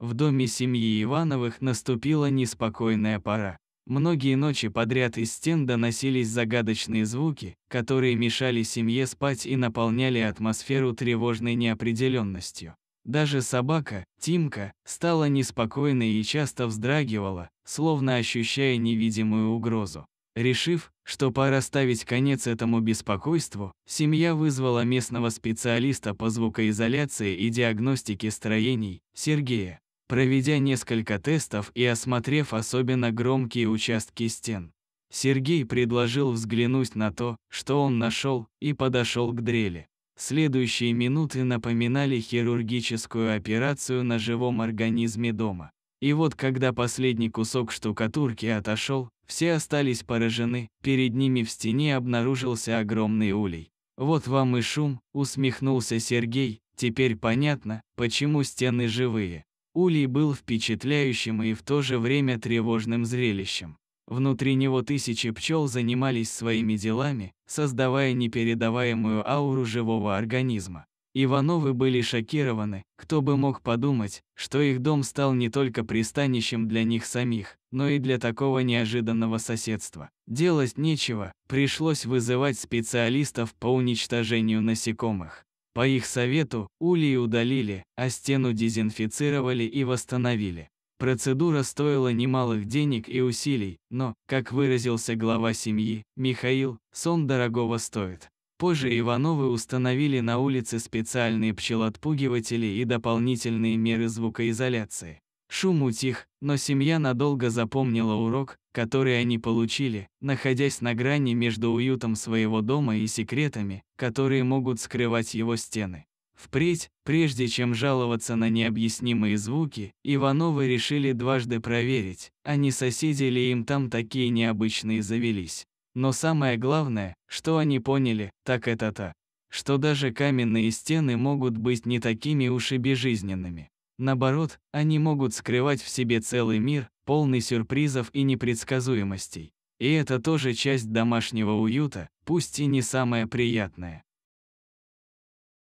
В доме семьи Ивановых наступила неспокойная пора. Многие ночи подряд из стен доносились загадочные звуки, которые мешали семье спать и наполняли атмосферу тревожной неопределенностью. Даже собака, Тимка, стала неспокойной и часто вздрагивала, словно ощущая невидимую угрозу. Решив, что пора ставить конец этому беспокойству, семья вызвала местного специалиста по звукоизоляции и диагностике строений, Сергея. Проведя несколько тестов и осмотрев особенно громкие участки стен, Сергей предложил взглянуть на то, что он нашел, и подошел к дрели. Следующие минуты напоминали хирургическую операцию на живом организме дома. И вот когда последний кусок штукатурки отошел, все остались поражены, перед ними в стене обнаружился огромный улей. «Вот вам и шум», – усмехнулся Сергей, – «теперь понятно, почему стены живые». Улей был впечатляющим и в то же время тревожным зрелищем. Внутри него тысячи пчел занимались своими делами, создавая непередаваемую ауру живого организма. Ивановы были шокированы, кто бы мог подумать, что их дом стал не только пристанищем для них самих, но и для такого неожиданного соседства. Делать нечего, пришлось вызывать специалистов по уничтожению насекомых. По их совету, улей удалили, а стену дезинфицировали и восстановили. Процедура стоила немалых денег и усилий, но, как выразился глава семьи, Михаил, сон дорогого стоит. Позже Ивановы установили на улице специальные пчелотпугиватели и дополнительные меры звукоизоляции. Шум утих, но семья надолго запомнила урок, которые они получили, находясь на грани между уютом своего дома и секретами, которые могут скрывать его стены. Впредь, прежде чем жаловаться на необъяснимые звуки, Ивановы решили дважды проверить, а не соседи ли им там такие необычные завелись. Но самое главное, что они поняли, так это то, что даже каменные стены могут быть не такими уж и безжизненными. Наоборот, они могут скрывать в себе целый мир, полный сюрпризов и непредсказуемостей. И это тоже часть домашнего уюта, пусть и не самая приятная.